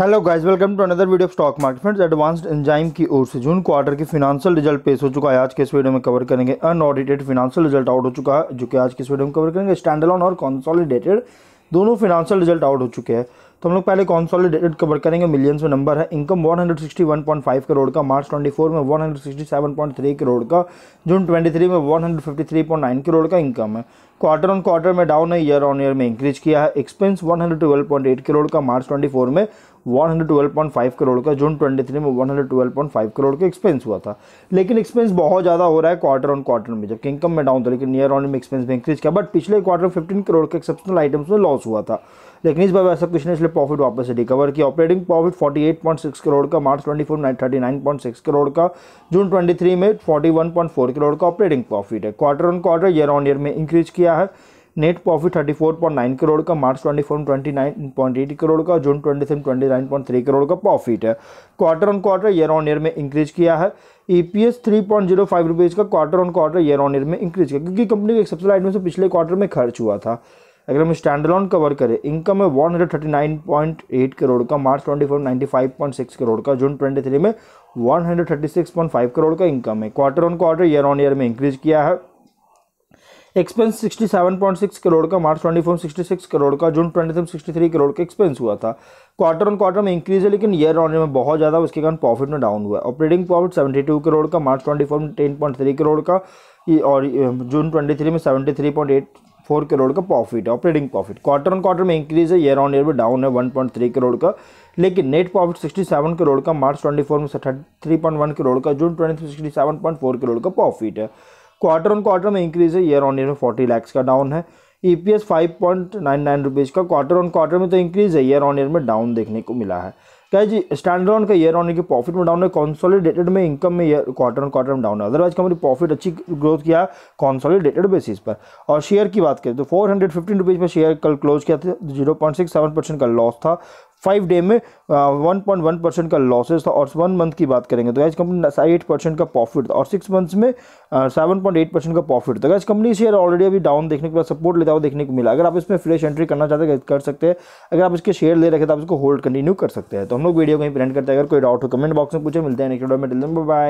hello guys welcome to another video of stock market friends advanced enzyme की ओर से June quarter की financial result पेश हो चुका है आज के इस वीडियो में कवर करेंगे अनऑडिटेड फिनांशियल रिजल्ट आउट हो चुका है जो कि आज के इस वीडियो में कवर करेंगे स्टैंडलॉन और कॉन्सॉलिडेटेड दोनों फिनांशियल रिजल्ट आउट हो चुके हैं तो हम लोग पहले कॉन्सॉलिडेटेड कवर करेंगे मिलियंस में नंबर है इनकम 161.5 करोड़ का मार्च 24 में 167.3 करोड़ का जून 23 में 153.9 करोड़ का इनकम है क्वार्टर ऑन क्वार्टर में डाउन है ईयर ऑन ईयर में इंक्रीज किया है एक्सपेंस 112.8 करोड़ का मार्च 24 में 112.5 करोड़ का जून 23 में 112.5 करोड़ का एक्सपेंस हुआ था लेकिन एक्सपेंस बहुत ज़्यादा हो रहा है क्वार्टर ऑन क्वार्टर में जबकि इनकम में डाउन था लेकिन ईयर ऑन में एक्सपेंस में इंक्रीज किया बट पिछले क्वार्टर फिफ्टीन करोड़ के एक्सेप्शनल आइटम्स में लॉस हुआ था लेकिन इस बार वैसा कुछ नहीं इसलिए प्रॉफिट वापस से रिकवर किया ऑपरेटिंग प्रॉफिट 48.6 करोड़ का मार्च 24 में 39.6 करोड़ का जून 23 में 41.4 करोड़ का ऑपरेटिंग प्रॉफिट है quarter on quarter year on year में इंक्रीज किया गया है नेट प्रॉफिट 34.9 करोड़ का मार्च 24 में 29.8 करोड़ का जून 27 में 29.3 करोड़ का प्रॉफिट है quarter on quarter year on year में इंक्रीज किया है ईपीएस 3.05 रुपीस का quarter on quarter year on year में इंक्रीज किया क्योंकि कंपनी के एक्सेप्शनल आइटम से पिछले क्वार्टर में खर्च हुआ था अगर हम स्टैंडलॉन कवर करें इनकम है 139.8 करोड़ का मार्च 24 में 95.6 करोड़ का जून 23 में 136.5 करोड़ का इनकम है quarter on quarter year on year में इंक्रीज किया है एक्सपेंस 67.6 करोड़ का मार्च फोर में सिक्स करोड़ का जून 23 में थ्री करोड़ का एक्सपेंस हुआ था क्वार्टर ऑन क्वार्टर में इंक्रीज है लेकिन ईयर ऑन ईयर में बहुत ज़्यादा उसके कारण प्रॉफिट में डाउन हुआ ऑपरेटिंग प्रॉफिट 72 करोड़ का मार्च ट्वेंटी फोर में थ्री करोड़ का और जून थ्री में एट फोर करोड़ का प्रॉफिट है operating profit quarter on quarter में इंक्रीज है ईयर ऑन ईयर में डाउन है थ्री करोड़ का लेकिन नेट प्रॉफिट 67 करोड़ का मार्च 24 में थ्री पॉइंट वन करोड़ का June twenty sixty seven point four crore का प्रॉफिट है क्वार्टर ऑन क्वार्टर में इंक्रीज है ईयर ऑन ईयर में फोर्टी लैक्स का डाउन है E P S five point nine nine rupees का क्वार्टर ऑन क्वार्टर में तो इंक्रीज़ है ईयर ऑन ईयर में डाउन देखने को मिला है क्या जी स्टैंडर्ड का ईयर ऑन की प्रॉफिट में डाउन है कॉन्सोलिडेटेड में इनकम में ईयर क्वार्टर ऑन क्वार्टर में डाउन है अदरवाइज कंपनी प्रॉफिट अच्छी ग्रोथ किया कॉन्सोलिडेटेड बेसिस पर और शेयर की बात करें तो फोर हंड्रेड फिफ्टीन रुपीज़ पर शेयर कल क्लोज किया था zero point six seven percent का लॉस था फाइव डे में वन पॉइंट वन परसेंट का लॉसेज था और वन मंथ की बात करेंगे तो गैस कंपनी एट परसेंट का प्रॉफिट था और सिक्स मंथ्स में सेवन पॉइंट एट परसेंट का प्रॉफिट था गैस कंपनी शेयर ऑलरेडी अभी डाउन देखने के बाद सपोर्ट लेता हुआ देखने को मिला अगर आप इसमें फ्रेश एंट्री करना चाहते हैं कर सकते हैं अगर आप इसके शेयर ले रखे तो आप इसको होल्ड कंटिन्यू कर सकते हैं तो हम लोग वीडियो कहीं प्रिंट करते हैं अगर कोई डाउट हो कमेंट बॉक्स में पूछे मिलते हैं नेक्स्ट वीडियो में बाय